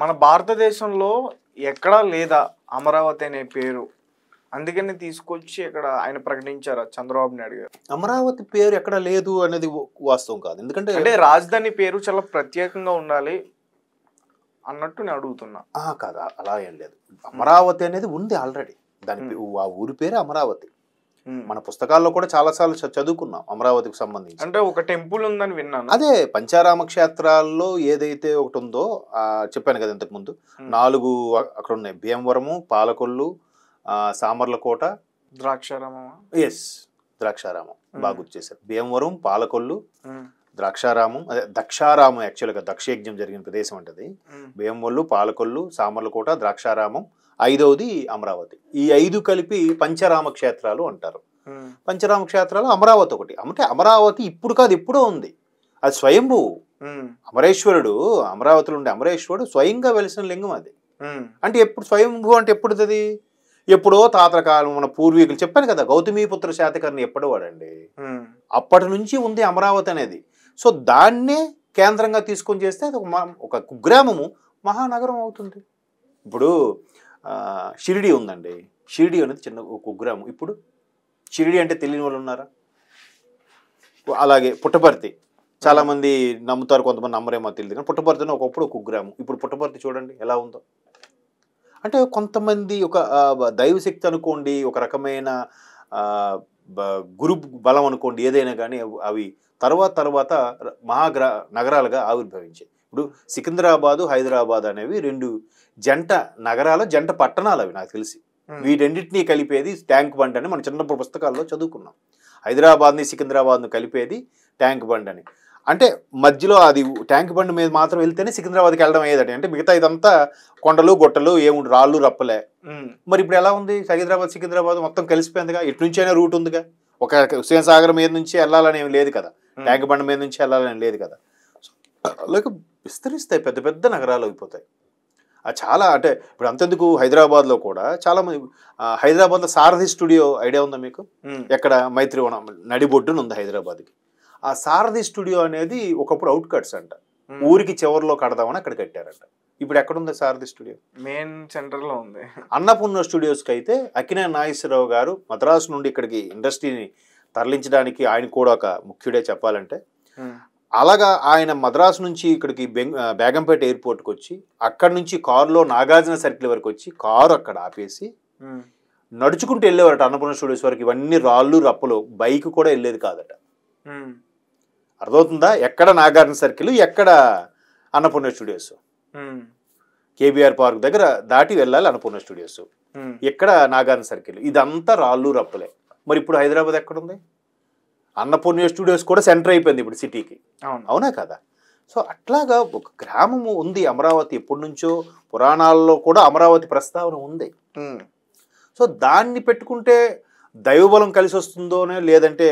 మన భారతదేశంలో ఎక్కడా లేదా అమరావతి అనే పేరు అందుకని తీసుకొచ్చి ఇక్కడ ఆయన ప్రకటించారు చంద్రబాబు నాయుడు గారు అమరావతి పేరు ఎక్కడ లేదు అనేది వాస్తవం కాదు ఎందుకంటే అంటే రాజధాని పేరు చాలా ప్రత్యేకంగా ఉండాలి అన్నట్టు నేను అడుగుతున్నా కాదు అలా ఏం లేదు అమరావతి అనేది ఉంది ఆల్రెడీ దాని ఆ ఊరి పేరు అమరావతి మన పుస్తకాల్లో కూడా చాలాసార్లు చదువుకున్నాం అమరావతికి సంబంధించి అంటే ఒక టెంపుల్ ఉందని విన్నాను అదే పంచారామ క్షేత్రాల్లో ఏదైతే ఒకటి ఉందో చెప్పాను కదా ఇంతకుముందు నాలుగు అక్కడ ఉన్నాయి భీమవరము పాలకొల్లు సామర్లకోట ద్రాక్షారామం ఎస్ ద్రాక్షారామం బాగా గుర్తు చేశారు భీమవరం పాలకొల్లు ద్రాక్షారామం అదే దక్షారామం యాక్చువల్గా యజ్ఞం జరిగిన ప్రదేశం అంటది భీమవల్లు పాలకొల్లు సామర్లకోట ద్రాక్షారామం ఐదవది అమరావతి ఈ ఐదు కలిపి పంచరామ క్షేత్రాలు అంటారు పంచరామ క్షేత్రాలు అమరావతి ఒకటి అంటే అమరావతి ఇప్పుడు కాదు ఎప్పుడో ఉంది అది స్వయంభూ అమరేశ్వరుడు అమరావతిలో ఉండే అమరేశ్వరుడు స్వయంగా వెలిసిన లింగం అది అంటే ఎప్పుడు స్వయంభూ అంటే ఎప్పుడు అది ఎప్పుడో తాతకాలం మన పూర్వీకులు చెప్పాను కదా గౌతమీపుత్ర శాతకర్ణి ఎప్పుడో వాడండి అప్పటి నుంచి ఉంది అమరావతి అనేది సో దాన్నే కేంద్రంగా తీసుకొని చేస్తే అది ఒక కుగ్రామము మహానగరం అవుతుంది ఇప్పుడు షిరిడి ఉందండి షిరిడి అనేది చిన్న ఒక గ్రామం ఇప్పుడు షిరిడి అంటే తెలియని వాళ్ళు ఉన్నారా అలాగే పుట్టపర్తి చాలామంది నమ్ముతారు కొంతమంది నమ్మరేమో తెలియదు కానీ పుట్టపర్తిని ఒకప్పుడు ఒక ఉగ్రామం ఇప్పుడు పుట్టపర్తి చూడండి ఎలా ఉందో అంటే కొంతమంది ఒక దైవశక్తి అనుకోండి ఒక రకమైన గురు బలం అనుకోండి ఏదైనా కానీ అవి తర్వాత తర్వాత మహాగ్ర నగరాలుగా ఆవిర్భవించాయి ఇప్పుడు సికింద్రాబాదు హైదరాబాద్ అనేవి రెండు జంట నగరాలు జంట పట్టణాలు అవి నాకు తెలిసి వీటన్నిటినీ కలిపేది ట్యాంక్ బండ్ అని మన చిన్నప్పుడు పుస్తకాల్లో చదువుకున్నాం హైదరాబాద్ని సికింద్రాబాద్ను కలిపేది ట్యాంక్ బండ్ అని అంటే మధ్యలో అది ట్యాంక్ బండ్ మీద మాత్రం వెళ్తేనే సికింద్రాబాద్కి వెళ్ళడం అయ్యేదండి అంటే మిగతా ఇదంతా కొండలు గొట్టలు ఏముండు రాళ్ళు రప్పలే మరి ఇప్పుడు ఎలా ఉంది హైదరాబాద్ సికింద్రాబాద్ మొత్తం కలిసిపోయిందిగా ఇటు నుంచైనా రూట్ ఉందిగా ఒక హుసేన్ సాగర్ మీద నుంచి వెళ్ళాలని లేదు కదా ట్యాంక్ బండ్ మీద నుంచి వెళ్ళాలని లేదు కదా లేక విస్తరిస్తాయి పెద్ద పెద్ద నగరాలు అయిపోతాయి అది చాలా అంటే ఇప్పుడు అంతెందుకు హైదరాబాద్లో కూడా చాలామంది హైదరాబాద్లో సారథి స్టూడియో ఐడియా ఉందా మీకు ఎక్కడ మైత్రివనం నడిబొడ్డును ఉంది హైదరాబాద్కి ఆ సారథి స్టూడియో అనేది ఒకప్పుడు అవుట్ కట్స్ అంట ఊరికి చివరిలో కడదామని అక్కడ కట్టారంట ఇప్పుడు ఎక్కడుంది సారథి స్టూడియో మెయిన్ సెంటర్లో ఉంది అన్నపూర్ణ స్టూడియోస్కి అయితే అకినే నాగేశ్వరరావు గారు మద్రాసు నుండి ఇక్కడికి ఇండస్ట్రీని తరలించడానికి ఆయన కూడా ఒక ముఖ్యుడే చెప్పాలంటే అలాగా ఆయన మద్రాసు నుంచి ఇక్కడికి బేగంపేట ఎయిర్పోర్ట్కి వచ్చి అక్కడి నుంచి కారులో నాగార్జున సర్కిల్ వరకు వచ్చి కారు అక్కడ ఆపేసి నడుచుకుంటూ వెళ్ళేవారట అన్నపూర్ణ స్టూడియోస్ వరకు ఇవన్నీ రాళ్ళు రప్పలు బైక్ కూడా వెళ్ళేది కాదట అర్థమవుతుందా ఎక్కడ నాగార్జున సర్కిల్ ఎక్కడ అన్నపూర్ణ స్టూడియోస్ కేబీఆర్ పార్క్ దగ్గర దాటి వెళ్ళాలి అన్నపూర్ణ స్టూడియోస్ ఎక్కడ నాగార్జున సర్కిల్ ఇదంతా రాళ్ళు రప్పలే మరి ఇప్పుడు హైదరాబాద్ ఎక్కడుంది అన్నపూర్ణ స్టూడియోస్ కూడా సెంటర్ అయిపోయింది ఇప్పుడు సిటీకి అవునా కదా సో అట్లాగా ఒక గ్రామము ఉంది అమరావతి ఎప్పటి నుంచో పురాణాల్లో కూడా అమరావతి ప్రస్తావన ఉంది సో దాన్ని పెట్టుకుంటే దైవబలం కలిసి వస్తుందోనే లేదంటే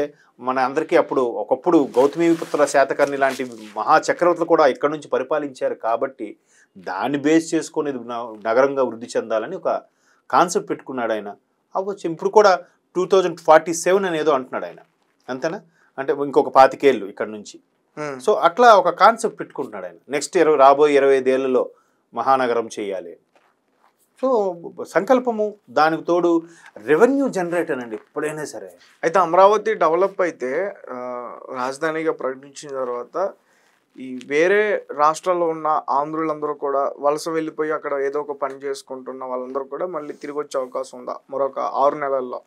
మన అందరికీ అప్పుడు ఒకప్పుడు గౌతమీపుత్ర శాతకర్ణి లాంటి మహాచక్రవర్తులు కూడా ఇక్కడ నుంచి పరిపాలించారు కాబట్టి దాన్ని బేస్ చేసుకొని నగరంగా వృద్ధి చెందాలని ఒక కాన్సెప్ట్ పెట్టుకున్నాడు ఆయన అవ్వచ్చు ఇప్పుడు కూడా టూ థౌజండ్ ఫార్టీ సెవెన్ అనేదో అంటున్నాడు ఆయన అంతేనా అంటే ఇంకొక పాతికేళ్ళు ఇక్కడ నుంచి సో అట్లా ఒక కాన్సెప్ట్ పెట్టుకుంటున్నాడు ఆయన నెక్స్ట్ ఇరవై రాబోయే ఇరవై ఐదేళ్లలో మహానగరం చేయాలి సో సంకల్పము దానికి తోడు రెవెన్యూ జనరేటర్ అండి ఎప్పుడైనా సరే అయితే అమరావతి డెవలప్ అయితే రాజధానిగా ప్రకటించిన తర్వాత ఈ వేరే రాష్ట్రాల్లో ఉన్న ఆంధ్రులందరూ కూడా వలస వెళ్ళిపోయి అక్కడ ఏదో ఒక పని చేసుకుంటున్న వాళ్ళందరూ కూడా మళ్ళీ తిరిగి వచ్చే అవకాశం ఉందా మరొక ఆరు నెలల్లో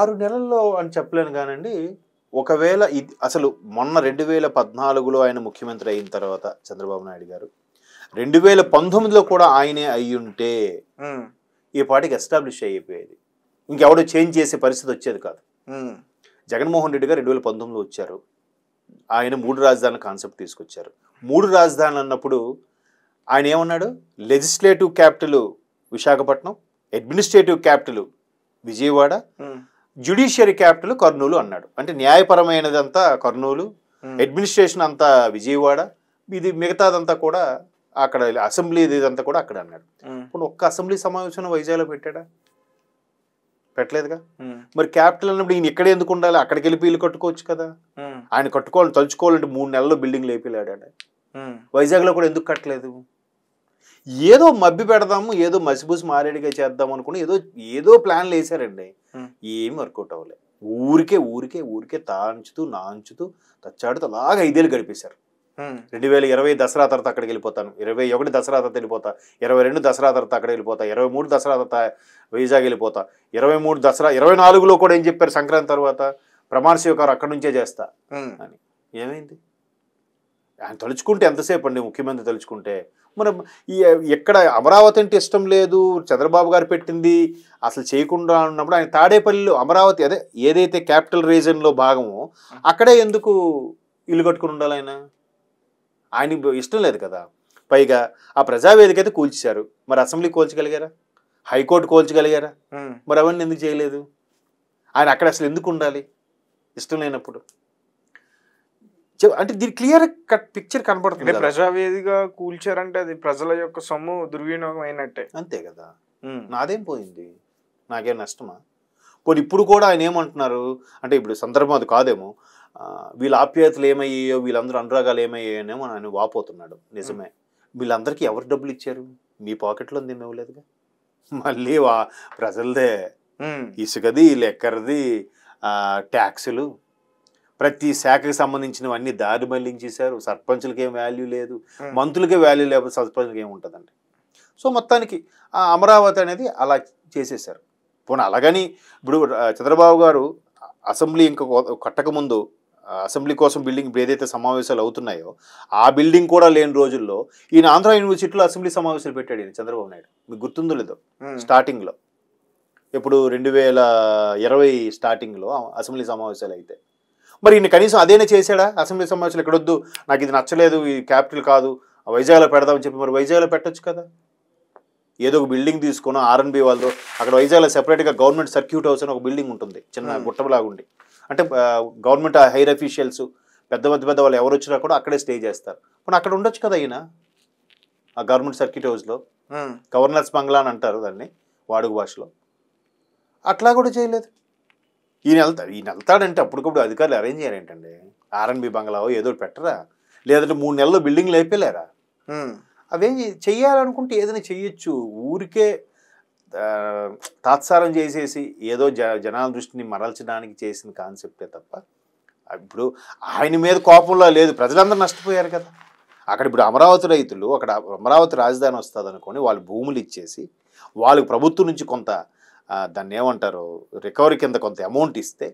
ఆరు నెలల్లో అని చెప్పలేను కానండి ఒకవేళ ఇది అసలు మొన్న రెండు వేల పద్నాలుగులో ఆయన ముఖ్యమంత్రి అయిన తర్వాత చంద్రబాబు నాయుడు గారు రెండు వేల పంతొమ్మిదిలో కూడా ఆయనే అయ్యుంటే ఈ పాటికి ఎస్టాబ్లిష్ అయిపోయేది ఇంకెవడో చేంజ్ చేసే పరిస్థితి వచ్చేది కాదు జగన్మోహన్ రెడ్డి గారు రెండు వేల పంతొమ్మిదిలో వచ్చారు ఆయన మూడు రాజధానుల కాన్సెప్ట్ తీసుకొచ్చారు మూడు రాజధానులు అన్నప్పుడు ఆయన ఏమన్నాడు legislative capital Visakhapatnam administrative capital Vijayawada judiciary capital Kurnool అన్నాడు అంటే న్యాయపరమైనదంతా కర్నూలు hmm. అడ్మినిస్ట్రేషన్ అంతా విజయవాడ ఇది మిగతాదంతా కూడా అక్కడ అసెంబ్లీ ఇదంతా కూడా అక్కడ అన్నాడు ఇప్పుడు hmm. ఒక్క అసెంబ్లీ సమావేశం వైజాగ్లో పెట్టాడా పెట్టలేదుగా hmm. మరి క్యాపిటల్ అన్నప్పుడు ఈయన ఇక్కడే ఎందుకు ఉండాలి అక్కడికి వెళ్ళి ఇల్లు కట్టుకోవచ్చు కదా ఆయన కట్టుకోవాలని తలుచుకోవాలంటే మూడు నెలల్లో బిల్డింగ్ లేపి వైజాగ్లో కూడా ఎందుకు కట్టలేదు ఏదో మబ్బి పెడదాము ఏదో మసిబూసి మారేడిగా చేద్దాం అనుకుని ఏదో ఏదో ప్లాన్లు వేసారండి ఏమి వర్కౌట్ అవ్వలేదు ఊరికే ఊరికే ఊరికే తాంచుతూ నాంచుతూ తచ్చాడుతూ అలాగ ఐదేళ్ళు గడిపేశారు రెండు వేల ఇరవై దసరా తర్వాత అక్కడికి వెళ్ళిపోతాను ఇరవై ఒకటి దసరా తర్వాత వెళ్ళిపోతా ఇరవై రెండు దసరా తర్వాత అక్కడ వెళ్ళిపోతా ఇరవై మూడు దసరా తర్వాత వైజాగ్ వెళ్ళిపోతా ఇరవై మూడు దసరా ఇరవై నాలుగులో కూడా ఏం చెప్పారు సంక్రాంతి తర్వాత ప్రమాణ స్వీకారం అక్కడి నుంచే చేస్తా అని ఏమైంది ఆయన తలుచుకుంటే ఎంతసేపు అండి ముఖ్యమంత్రి తలుచుకుంటే మనం ఈ ఎక్కడ అమరావతి అంటే ఇష్టం లేదు చంద్రబాబు గారు పెట్టింది అసలు చేయకుండా ఉన్నప్పుడు ఆయన తాడేపల్లిలో అమరావతి అదే ఏదైతే క్యాపిటల్ రీజన్లో భాగమో అక్కడే ఎందుకు ఇల్లు కట్టుకుని ఉండాలి ఆయన ఆయన ఇష్టం లేదు కదా పైగా ఆ ప్రజావేదిక అయితే కూల్చారు మరి అసెంబ్లీ కూల్చగలిగారా హైకోర్టు కూల్చగలిగారా మరి అవన్నీ ఎందుకు చేయలేదు ఆయన అక్కడ అసలు ఎందుకు ఉండాలి ఇష్టం లేనప్పుడు అంటే దీని క్లియర్ కట్ పిక్చర్ కనబడుతుంది ప్రజావేదిగా కూల్చారంటే అది ప్రజల యొక్క సొమ్ము దుర్వినియోగం అయినట్టే అంతే కదా నాదేం పోయింది నాకేం నష్టమా పోనీ ఇప్పుడు కూడా ఆయన ఏమంటున్నారు అంటే ఇప్పుడు సందర్భం అది కాదేమో వీళ్ళ ఆప్యాయతలు ఏమయ్యాయో వీళ్ళందరూ అనురాగాలు ఏమయ్యాయనేమో ఆయన వాపోతున్నాడు నిజమే వీళ్ళందరికీ ఎవరు డబ్బులు ఇచ్చారు మీ పాకెట్లో ఉంది ఇవ్వలేదుగా మళ్ళీ వా ప్రజలదే ఇసుకది లెక్కరది ట్యాక్సులు ప్రతి శాఖకి సంబంధించినవి అన్ని దారి మళ్ళించేశారు సర్పంచ్లకి ఏం వాల్యూ లేదు మంత్రులకే వాల్యూ లేకపోతే సర్పంచ్లకి ఏమి ఉంటుందండి సో మొత్తానికి ఆ అమరావతి అనేది అలా చేసేసారు పోనీ అలాగని ఇప్పుడు చంద్రబాబు గారు అసెంబ్లీ ఇంకా కట్టకముందు అసెంబ్లీ కోసం బిల్డింగ్ ఏదైతే సమావేశాలు అవుతున్నాయో ఆ బిల్డింగ్ కూడా లేని రోజుల్లో ఈయన ఆంధ్ర యూనివర్సిటీలో అసెంబ్లీ సమావేశాలు పెట్టాడు ఈయన చంద్రబాబు నాయుడు మీకు గుర్తుందో లేదో స్టార్టింగ్లో ఇప్పుడు రెండు వేల ఇరవై స్టార్టింగ్లో అసెంబ్లీ సమావేశాలు అయితే మరి ఈయన కనీసం అదేనే చేశాడా అసెంబ్లీ సమావేశాలు ఎక్కడొద్దు నాకు ఇది నచ్చలేదు ఈ క్యాపిటల్ కాదు వైజాగ్లో పెడదామని చెప్పి మరి వైజాగ్లో పెట్టచ్చు కదా ఏదో ఒక బిల్డింగ్ తీసుకున్నా ఆర్ఎన్బి వాళ్ళు అక్కడ వైజాగ్లో సెపరేట్గా గవర్నమెంట్ సర్క్యూట్ హౌస్ అని ఒక బిల్డింగ్ ఉంటుంది చిన్న hmm. గుట్టలాగుండి అంటే గవర్నమెంట్ హైర్ అఫీషియల్స్ పెద్ద పెద్ద పెద్ద వాళ్ళు ఎవరు వచ్చినా కూడా అక్కడే స్టే చేస్తారు కానీ అక్కడ ఉండొచ్చు కదా ఈయన ఆ గవర్నమెంట్ సర్క్యూట్ హౌస్లో hmm. గవర్నర్స్ బంగ్లా అని అంటారు దాన్ని వాడుక భాషలో అట్లా కూడా చేయలేదు ఈయన వెళ్తాడు ఈయన వెళ్తాడంటే అప్పటికప్పుడు అధికారులు అరేంజ్ చేయరు ఏంటండి ఆర్ఎన్బి బంగ్లావో ఏదో పెట్టరా లేదంటే మూడు నెలల్లో బిల్డింగ్లు అయిపోలేరా అవేం చెయ్యాలనుకుంటే ఏదైనా చెయ్యొచ్చు ఊరికే తాత్సారం చేసేసి ఏదో జ జనాల దృష్టిని మరల్చడానికి చేసిన కాన్సెప్టే తప్ప ఇప్పుడు ఆయన మీద కోపంలో లేదు ప్రజలందరూ నష్టపోయారు కదా అక్కడ ఇప్పుడు అమరావతి రైతులు అక్కడ అమరావతి రాజధాని వస్తుంది అనుకోని వాళ్ళు భూములు ఇచ్చేసి వాళ్ళకి ప్రభుత్వం నుంచి కొంత దాన్ని ఏమంటారు రికవరీ కింద కొంత అమౌంట్ ఇస్తే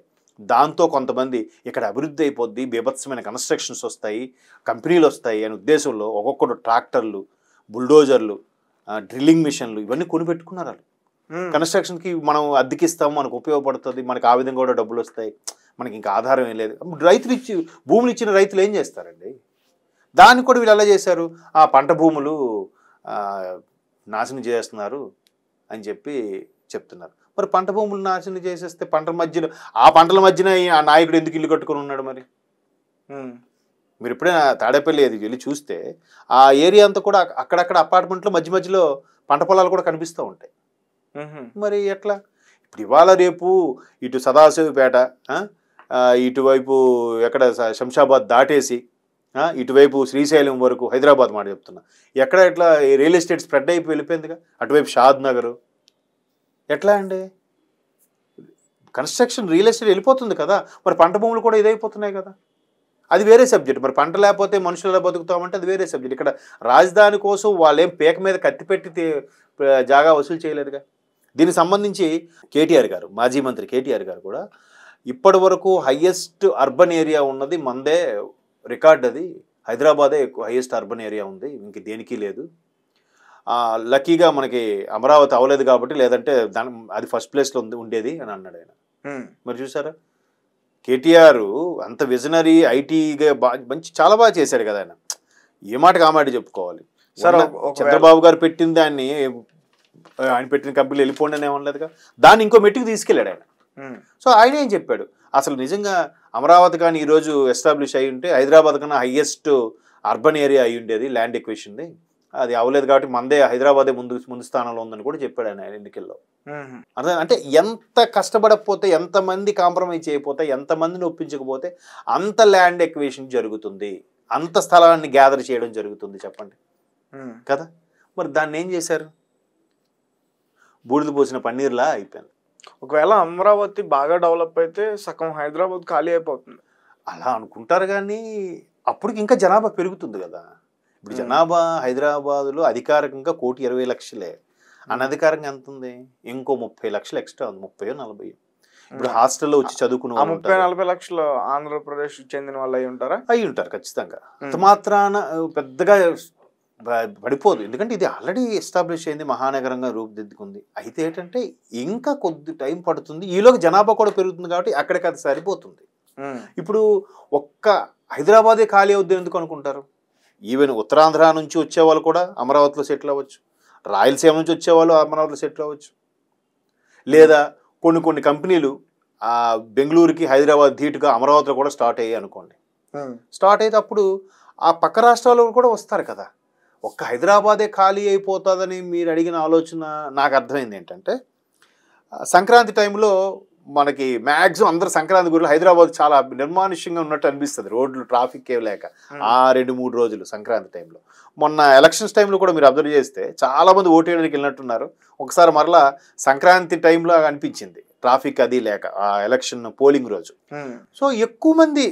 దాంతో కొంతమంది ఇక్కడ అభివృద్ధి అయిపోద్ది బీభత్సమైన కన్స్ట్రక్షన్స్ వస్తాయి కంపెనీలు వస్తాయి అనే ఉద్దేశంలో ఒక్కొక్కడు ట్రాక్టర్లు బుల్డోజర్లు డ్రిల్లింగ్ మిషన్లు ఇవన్నీ కొనిపెట్టుకున్నారు వాళ్ళు కన్స్ట్రక్షన్కి మనం అద్దెకిస్తాము మనకు ఉపయోగపడుతుంది మనకు ఆ విధంగా కూడా డబ్బులు వస్తాయి మనకి ఇంకా ఆధారం ఏం లేదు రైతులు ఇచ్చి భూములు ఇచ్చిన రైతులు ఏం చేస్తారండి దాన్ని కూడా వీళ్ళు ఎలా చేశారు ఆ పంట భూములు నాశనం చేస్తున్నారు అని చెప్పి చెప్తున్నారు మరి పంట భూములు నాశనం చేసేస్తే పంటల మధ్యలో ఆ పంటల మధ్యన ఆ నాయకుడు ఎందుకు ఇల్లు కట్టుకుని ఉన్నాడు మరి మీరు ఎప్పుడైనా తాడేపల్లి అది వెళ్ళి చూస్తే ఆ ఏరియా అంతా కూడా అక్కడక్కడ అపార్ట్మెంట్లో మధ్య మధ్యలో పంట పొలాలు కూడా కనిపిస్తూ ఉంటాయి మరి ఎట్లా ఇప్పుడు ఇవాళ రేపు ఇటు సదాశివపేట ఇటువైపు ఎక్కడ శంషాబాద్ దాటేసి ఇటువైపు శ్రీశైలం వరకు హైదరాబాద్ మాట చెప్తున్నా ఎక్కడ ఇట్లా రియల్ ఎస్టేట్ స్ప్రెడ్ అయిపోయి వెళ్ళిపోయిందిగా అటువైపు షాద్ నగరు ఎట్లా అండి కన్స్ట్రక్షన్ రియల్ ఎస్టేట్ వెళ్ళిపోతుంది కదా మరి పంట భూములు కూడా ఇదైపోతున్నాయి కదా అది వేరే సబ్జెక్ట్ మరి పంట లేకపోతే మనుషులు ఎలా బతుకుతామంటే అది వేరే సబ్జెక్ట్ ఇక్కడ రాజధాని కోసం వాళ్ళేం పేక మీద కత్తి పెట్టి జాగా వసూలు చేయలేదుగా దీనికి సంబంధించి కేటీఆర్ గారు మాజీ మంత్రి కేటీఆర్ గారు కూడా ఇప్పటి వరకు హయ్యెస్ట్ అర్బన్ ఏరియా ఉన్నది మందే రికార్డ్ అది హైదరాబాదే హయ్యెస్ట్ అర్బన్ ఏరియా ఉంది ఇంక దేనికి లేదు లక్కీగా మనకి అమరావతి అవ్వలేదు కాబట్టి లేదంటే దాని అది ఫస్ట్ ప్లేస్లో ఉంది ఉండేది అని అన్నాడు ఆయన మరి చూసారా కేటీఆర్ అంత విజనరీ ఐటీగా మంచి చాలా బాగా చేశాడు కదా ఆయన ఏ మాటకి ఆ మాట చెప్పుకోవాలి సార్ చంద్రబాబు గారు పెట్టిన దాన్ని ఆయన పెట్టిన కంపెనీలు వెళ్ళిపోండి అని ఏమనలేదుగా దాన్ని ఇంకో మెట్టుకు తీసుకెళ్ళాడు ఆయన సో ఆయన ఏం చెప్పాడు అసలు నిజంగా అమరావతి కానీ ఈరోజు ఎస్టాబ్లిష్ అయి ఉంటే హైదరాబాద్ కన్నా హయ్యెస్ట్ అర్బన్ ఏరియా అయి ఉండేది ల్యాండ్ ఎక్వేషన్ది అది అవ్వలేదు కాబట్టి మందే హైదరాబాదే ముందు ముందు స్థానంలో ఉందని కూడా చెప్పాడు ఆయన ఎన్నికల్లో అర్థం అంటే ఎంత కష్టపడకపోతే ఎంతమంది కాంప్రమైజ్ చేయకపోతే ఎంతమందిని ఒప్పించకపోతే అంత ల్యాండ్ ఎక్వేషన్ జరుగుతుంది అంత స్థలాన్ని గ్యాదర్ చేయడం జరుగుతుంది చెప్పండి కదా మరి దాన్ని ఏం చేశారు బూడిద పోసిన పన్నీర్లా అయిపోయింది ఒకవేళ అమరావతి బాగా డెవలప్ అయితే సగం హైదరాబాద్ ఖాళీ అయిపోతుంది అలా అనుకుంటారు కానీ అప్పటికి ఇంకా జనాభా పెరుగుతుంది కదా ఇప్పుడు జనాభా హైదరాబాద్లో అధికారికంగా కోటి ఇరవై లక్షలే అనధికారంగా ఎంత ఉంది ఇంకో ముప్పై లక్షలు ఎక్స్ట్రా ఉంది ముప్పై నలభై ఇప్పుడు హాస్టల్లో వచ్చి చదువుకున్న ముప్పై నలభై లక్షలు ఆంధ్రప్రదేశ్ చెందిన వాళ్ళు అయి ఉంటారా అయి ఉంటారు ఖచ్చితంగా అంత మాత్రాన పెద్దగా పడిపోదు ఎందుకంటే ఇది ఆల్రెడీ ఎస్టాబ్లిష్ అయింది మహానగరంగా రూపుదిద్దుకుంది అయితే ఏంటంటే ఇంకా కొద్ది టైం పడుతుంది ఈలోకి జనాభా కూడా పెరుగుతుంది కాబట్టి అక్కడికి అది సరిపోతుంది ఇప్పుడు ఒక్క హైదరాబాదే ఖాళీ అవుద్ది ఎందుకు అనుకుంటారు ఈవెన్ ఉత్తరాంధ్ర నుంచి వచ్చేవాళ్ళు కూడా అమరావతిలో సెటిల్ అవ్వచ్చు రాయలసీమ నుంచి వచ్చేవాళ్ళు అమరావతిలో సెటిల్ అవ్వచ్చు లేదా కొన్ని కొన్ని కంపెనీలు బెంగళూరుకి హైదరాబాద్ ధీటుగా అమరావతిలో కూడా స్టార్ట్ అయ్యాయి అనుకోండి స్టార్ట్ అయితే అప్పుడు ఆ పక్క రాష్ట్రాల్లో కూడా వస్తారు కదా ఒక్క హైదరాబాదే ఖాళీ అయిపోతుందని మీరు అడిగిన ఆలోచన నాకు అర్థమైంది ఏంటంటే సంక్రాంతి టైంలో మనకి మ్యాక్సిమం అందరు సంక్రాంతి గుడిలో హైదరాబాద్ చాలా నిర్మానుష్యంగా ఉన్నట్టు అనిపిస్తుంది రోడ్లు ట్రాఫిక్ లేక ఆ రెండు మూడు రోజులు సంక్రాంతి టైంలో మొన్న ఎలక్షన్స్ టైంలో కూడా మీరు అబ్జర్వ్ చేస్తే చాలామంది వేయడానికి వెళ్ళినట్టున్నారు ఒకసారి మరలా సంక్రాంతి టైంలో అనిపించింది ట్రాఫిక్ అది లేక ఆ ఎలక్షన్ పోలింగ్ రోజు సో ఎక్కువ మంది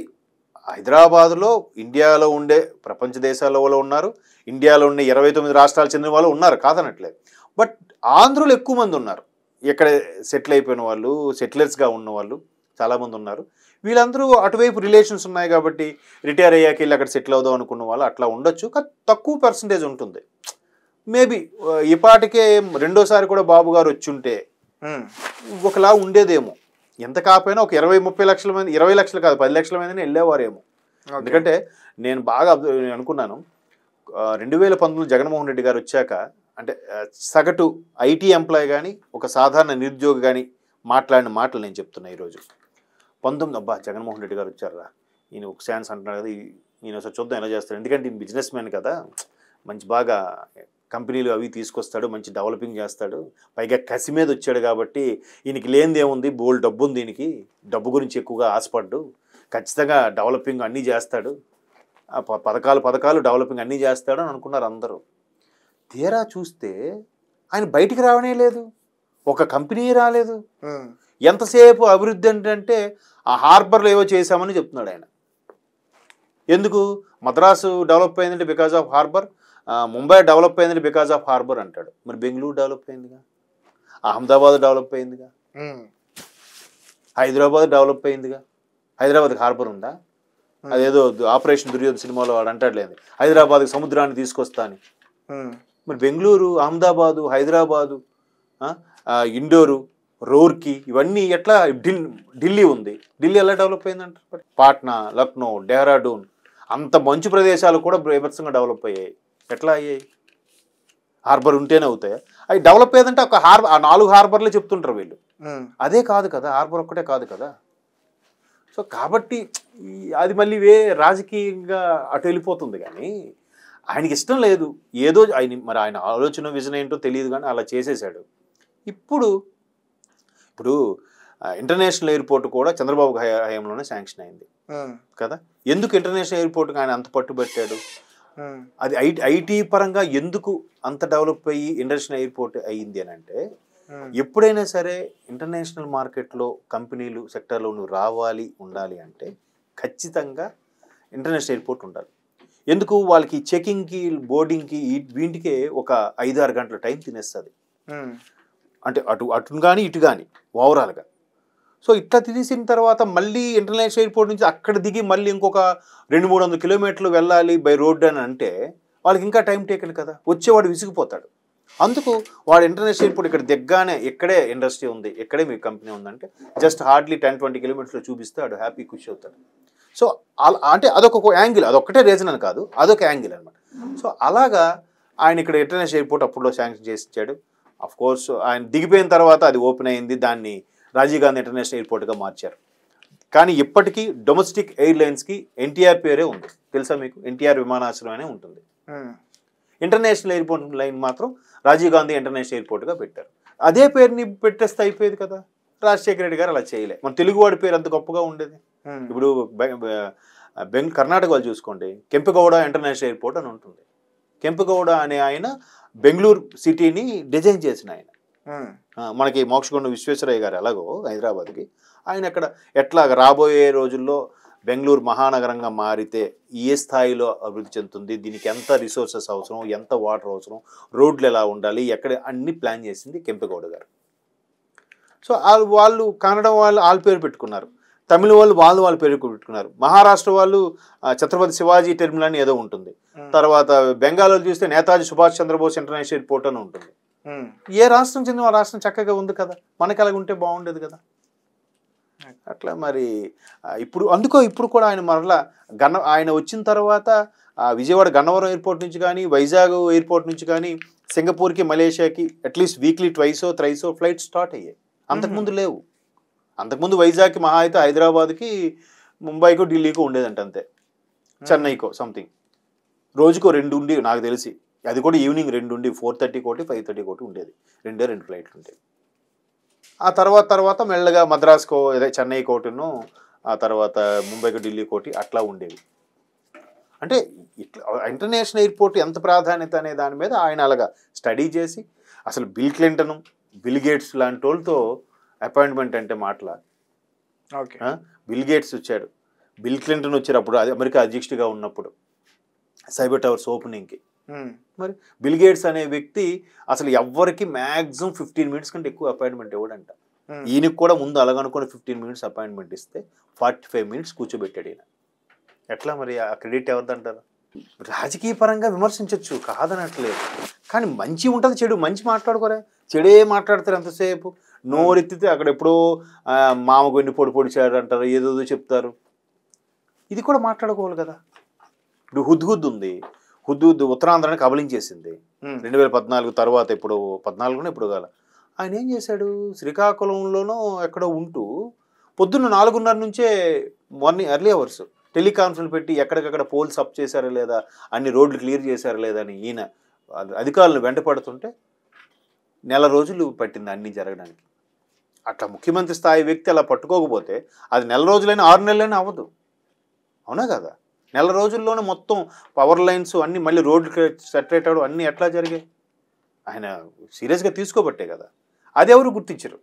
హైదరాబాద్లో ఇండియాలో ఉండే ప్రపంచ దేశాలలో ఉన్నారు ఇండియాలో ఉండే ఇరవై తొమ్మిది రాష్ట్రాలు చెందిన వాళ్ళు ఉన్నారు కాదనట్లేదు బట్ ఆంధ్రులు ఎక్కువ మంది ఉన్నారు ఎక్కడ సెటిల్ అయిపోయిన వాళ్ళు సెటిలర్స్గా ఉన్న వాళ్ళు చాలామంది ఉన్నారు వీళ్ళందరూ అటువైపు రిలేషన్స్ ఉన్నాయి కాబట్టి రిటైర్ అయ్యాక వెళ్ళి అక్కడ సెటిల్ అవుదాం అనుకున్న వాళ్ళు అట్లా ఉండొచ్చు కానీ తక్కువ పర్సంటేజ్ ఉంటుంది మేబీ ఇప్పటికే రెండోసారి కూడా బాబు గారు ఉంటే ఒకలా ఉండేదేమో ఎంత కాకపోయినా ఒక ఇరవై ముప్పై లక్షల మంది ఇరవై లక్షలు కాదు పది లక్షల మందిని వెళ్ళేవారేమో ఎందుకంటే నేను బాగా అనుకున్నాను రెండు వేల పంతొమ్మిది జగన్మోహన్ రెడ్డి గారు వచ్చాక అంటే సగటు ఐటీ ఎంప్లాయ్ కానీ ఒక సాధారణ నిరుద్యోగి కానీ మాట్లాడిన మాటలు నేను చెప్తున్నా ఈరోజు పంతొమ్మిది అబ్బా జగన్మోహన్ రెడ్డి గారు వచ్చారా ఈయన ఒక ఛాన్స్ అంటున్నాడు కదా నేను ఒకసారి చూద్దాం ఎలా చేస్తాడు ఎందుకంటే ఈయన బిజినెస్ మ్యాన్ కదా మంచి బాగా కంపెనీలు అవి తీసుకొస్తాడు మంచి డెవలపింగ్ చేస్తాడు పైగా కసి మీద వచ్చాడు కాబట్టి ఈయనకి లేనిదేముంది బోల్ డబ్బు ఉంది దీనికి డబ్బు గురించి ఎక్కువగా ఆశపడ్డు ఖచ్చితంగా డెవలపింగ్ అన్నీ చేస్తాడు పథకాలు పథకాలు డెవలపింగ్ అన్నీ చేస్తాడు అని అనుకున్నారు అందరూ తీరా చూస్తే ఆయన బయటికి రావనే లేదు ఒక కంపెనీ రాలేదు ఎంతసేపు అభివృద్ధి ఏంటంటే ఆ హార్బర్లో ఏవో చేశామని చెప్తున్నాడు ఆయన ఎందుకు మద్రాసు డెవలప్ అయిందంటే because of harbour Mumbai develop అయిందంటే బికాజ్ ఆఫ్ హార్బర్ అంటాడు మరి బెంగళూరు డెవలప్ అయిందిగా అహ్మదాబాద్ డెవలప్ అయిందిగా హైదరాబాద్ డెవలప్ అయిందిగా హైదరాబాద్కి హార్బర్ ఉందా అదేదో ఆపరేషన్ దుర్యోధ సినిమాలో వాడు అంటాడు లేదు హైదరాబాద్కి సముద్రాన్ని తీసుకొస్తా అని మరి బెంగళూరు అహ్మదాబాదు హైదరాబాదు ఇండోరు రోర్కి ఇవన్నీ ఎట్లా ఢిల్ ఢిల్లీ ఉంది ఢిల్లీ ఎలా డెవలప్ అయిందంట పాట్నా లక్నో డెహ్రాడూన్ అంత మంచు ప్రదేశాలు కూడా బీభత్సంగా డెవలప్ అయ్యాయి ఎట్లా అయ్యాయి హార్బర్ ఉంటేనే అవుతాయి అవి డెవలప్ అయ్యేదంటే ఒక హార్బర్ ఆ నాలుగు హార్బర్లే చెప్తుంటారు వీళ్ళు అదే కాదు కదా హార్బర్ ఒక్కటే కాదు కదా సో కాబట్టి అది మళ్ళీ వే రాజకీయంగా అటు వెళ్ళిపోతుంది కానీ ఆయనకి ఇష్టం లేదు ఏదో ఆయన మరి ఆయన ఆలోచన విజన్ ఏంటో తెలియదు కానీ అలా చేసేసాడు ఇప్పుడు ఇప్పుడు ఇంటర్నేషనల్ ఎయిర్పోర్ట్ కూడా చంద్రబాబు హయాంలోనే శాంక్షన్ అయింది కదా ఎందుకు ఇంటర్నేషనల్ ఎయిర్పోర్ట్కి ఆయన అంత పట్టుబట్టాడు అది ఐటీ ఐటీ పరంగా ఎందుకు అంత డెవలప్ అయ్యి ఇంటర్నేషనల్ ఎయిర్పోర్ట్ అయ్యింది అని అంటే ఎప్పుడైనా సరే ఇంటర్నేషనల్ మార్కెట్లో కంపెనీలు సెక్టర్లో రావాలి ఉండాలి అంటే ఖచ్చితంగా ఇంటర్నేషనల్ ఎయిర్పోర్ట్ ఉండాలి ఎందుకు వాళ్ళకి చెకింగ్కి బోర్డింగ్కి వీటికే ఒక ఐదు ఆరు గంటల టైం తినేస్తుంది అంటే అటు అటు కానీ ఇటు కానీ ఓవరాల్గా సో ఇట్లా తినేసిన తర్వాత మళ్ళీ ఇంటర్నేషనల్ ఎయిర్పోర్ట్ నుంచి అక్కడ దిగి మళ్ళీ ఇంకొక రెండు మూడు వందల కిలోమీటర్లు వెళ్ళాలి బై రోడ్ అని అంటే వాళ్ళకి ఇంకా టైం టేకన్ కదా వచ్చేవాడు విసిగిపోతాడు అందుకు వాడు ఇంటర్నేషనల్ ఎయిర్పోర్ట్ ఇక్కడ దగ్గరనే ఇక్కడే ఇండస్ట్రీ ఉంది ఇక్కడే మీ కంపెనీ ఉందంటే జస్ట్ హార్డ్లీ టెన్ ట్వంటీ కిలోమీటర్స్లో చూపిస్తే వాడు హ్యాపీ ఖుషి అవుతాడు సో అంటే అదొక యాంగిల్ అదొక్కటే రీజన్ అని కాదు అదొక యాంగిల్ అనమాట సో అలాగా ఆయన ఇక్కడ ఇంటర్నేషనల్ ఎయిర్పోర్ట్ అప్పుడులో శాంక్షన్ చేసి ఇచ్చాడు అఫ్ కోర్స్ ఆయన దిగిపోయిన తర్వాత అది ఓపెన్ అయింది దాన్ని రాజీవ్ గాంధీ ఇంటర్నేషనల్ ఎయిర్పోర్ట్గా మార్చారు కానీ ఇప్పటికీ డొమెస్టిక్ ఎయిర్లైన్స్కి ఎన్టీఆర్ పేరే ఉంది తెలుసా మీకు ఎన్టీఆర్ విమానాశ్రయం అనే ఉంటుంది ఇంటర్నేషనల్ ఎయిర్పోర్ట్ లైన్ మాత్రం రాజీవ్ గాంధీ ఇంటర్నేషనల్ ఎయిర్పోర్ట్గా పెట్టారు అదే పేరుని పెట్టేస్తే అయిపోయేది కదా రాజశేఖర రెడ్డి గారు అలా చేయలే మన తెలుగువాడి పేరు అంత గొప్పగా ఉండేది ఇప్పుడు బెంగ్ కర్ణాటకలో చూసుకోండి కెంపగౌడ ఇంటర్నేషనల్ ఎయిర్పోర్ట్ అని ఉంటుంది కెంపగౌడ అనే ఆయన బెంగళూరు సిటీని డిజైన్ చేసిన ఆయన మనకి మోక్షగుండ విశ్వేశ్వరయ్య గారు ఎలాగో హైదరాబాద్కి ఆయన అక్కడ ఎట్లాగ రాబోయే రోజుల్లో బెంగళూరు మహానగరంగా మారితే ఏ స్థాయిలో అభివృద్ధి చెందుతుంది దీనికి ఎంత రిసోర్సెస్ అవసరం ఎంత వాటర్ అవసరం రోడ్లు ఎలా ఉండాలి ఎక్కడ అన్ని ప్లాన్ చేసింది కెంపగౌడ గారు సో వాళ్ళు కన్నడ వాళ్ళు వాళ్ళ పేరు పెట్టుకున్నారు తమిళ వాళ్ళు వాళ్ళు వాళ్ళ పేరు పెట్టుకున్నారు మహారాష్ట్ర వాళ్ళు ఛత్రపతి శివాజీ టెర్మినల్ అని ఏదో ఉంటుంది తర్వాత బెంగాల్ చూస్తే నేతాజీ సుభాష్ చంద్రబోస్ ఇంటర్నేషనల్ ఎయిర్పోర్ట్ అని ఉంటుంది ఏ రాష్ట్రం చెందిన ఆ రాష్ట్రం చక్కగా ఉంది కదా మనకి అలాగ ఉంటే బాగుండేది కదా అట్లా మరి ఇప్పుడు అందుకో ఇప్పుడు కూడా ఆయన మరలా గన్న ఆయన వచ్చిన తర్వాత విజయవాడ గన్నవరం ఎయిర్పోర్ట్ నుంచి కానీ వైజాగ్ ఎయిర్పోర్ట్ నుంచి కానీ సింగపూర్కి మలేషియాకి అట్లీస్ట్ వీక్లీ ట్వైసో త్రైసో ఫ్లైట్ స్టార్ట్ అయ్యాయి అంతకుముందు లేవు అంతకుముందు వైజాగ్కి మహా అయితే హైదరాబాద్కి ముంబైకో ఢిల్లీకో ఉండేదంట అంతే చెన్నైకో సంథింగ్ రోజుకో రెండు ఉండి నాకు తెలిసి అది కూడా ఈవినింగ్ రెండు ఉండి ఫోర్ థర్టీ కోటి ఫైవ్ థర్టీ కోటి ఉండేది రెండే రెండు ఫ్లైట్లు ఉండేవి ఆ తర్వాత తర్వాత మెల్లగా మద్రాస్కో అదే చెన్నై కోటను ఆ తర్వాత ముంబైకి ఢిల్లీ కోటి అట్లా ఉండేవి అంటే ఇట్లా ఇంటర్నేషనల్ ఎయిర్పోర్ట్ ఎంత ప్రాధాన్యత అనే దాని మీద ఆయన అలాగా స్టడీ చేసి అసలు బిల్ క్లింటను బిల్గేట్స్ లాంటి వాళ్ళతో అపాయింట్మెంట్ అంటే మాటల ఓకే బిల్ గేట్స్ వచ్చాడు బిల్ క్లింటన్ వచ్చారు అప్పుడు అది అమెరికా అధ్యక్షుడిగా ఉన్నప్పుడు సైబర్ టవర్స్ ఓపెనింగ్కి మరి బిల్ గేట్స్ అనే వ్యక్తి అసలు ఎవరికి మ్యాక్సిమం ఫిఫ్టీన్ మినిట్స్ కంటే ఎక్కువ అపాయింట్మెంట్ ఇవ్వడంట hmm. ఈయనకు కూడా ముందు అలాగనుకుని ఫిఫ్టీన్ మినిట్స్ అపాయింట్మెంట్ ఇస్తే ఫార్టీ ఫైవ్ మినిట్స్ కూర్చోబెట్టాడు ఈయన ఎట్లా మరి ఆ క్రెడిట్ ఎవరిదంటారు రాజకీయ పరంగా విమర్శించవచ్చు కాదనట్లేదు కానీ మంచి ఉంటుంది చెడు మంచి మాట్లాడుకోరా చెడే మాట్లాడతారు ఎంతసేపు నోరెత్తితే అక్కడ ఎప్పుడో మామ కొన్ని పొడి పొడిచాడు అంటారు ఏదోదో చెప్తారు ఇది కూడా మాట్లాడుకోవాలి కదా ఇప్పుడు హుద్దుహుద్దు ఉంది హుద్హుద్ ఉత్తరాంధ్రాన్ని కబలించేసింది రెండు వేల పద్నాలుగు తర్వాత ఇప్పుడు పద్నాలుగున ఇప్పుడు కాల ఆయన ఏం చేశాడు శ్రీకాకుళంలోనో ఎక్కడో ఉంటూ పొద్దున్న నాలుగున్నర నుంచే మార్నింగ్ ఎర్లీ అవర్స్ టెలికాన్ఫరెన్స్ పెట్టి ఎక్కడికక్కడ పోల్స్ అప్ చేశారా లేదా అన్ని రోడ్లు క్లియర్ చేశారా లేదా అని ఈయన అధికారులు వెంటపడుతుంటే నెల రోజులు పట్టింది అన్నీ జరగడానికి అట్లా ముఖ్యమంత్రి స్థాయి వ్యక్తి అలా పట్టుకోకపోతే అది నెల రోజులైనా ఆరు నెలలైనా అవ్వదు అవునా కదా నెల రోజుల్లోనే మొత్తం పవర్ లైన్స్ అన్నీ మళ్ళీ రోడ్లు సెట్ అవడం అన్నీ ఎట్లా జరిగాయి ఆయన సీరియస్గా తీసుకోబట్టే కదా అది ఎవరు గుర్తించరు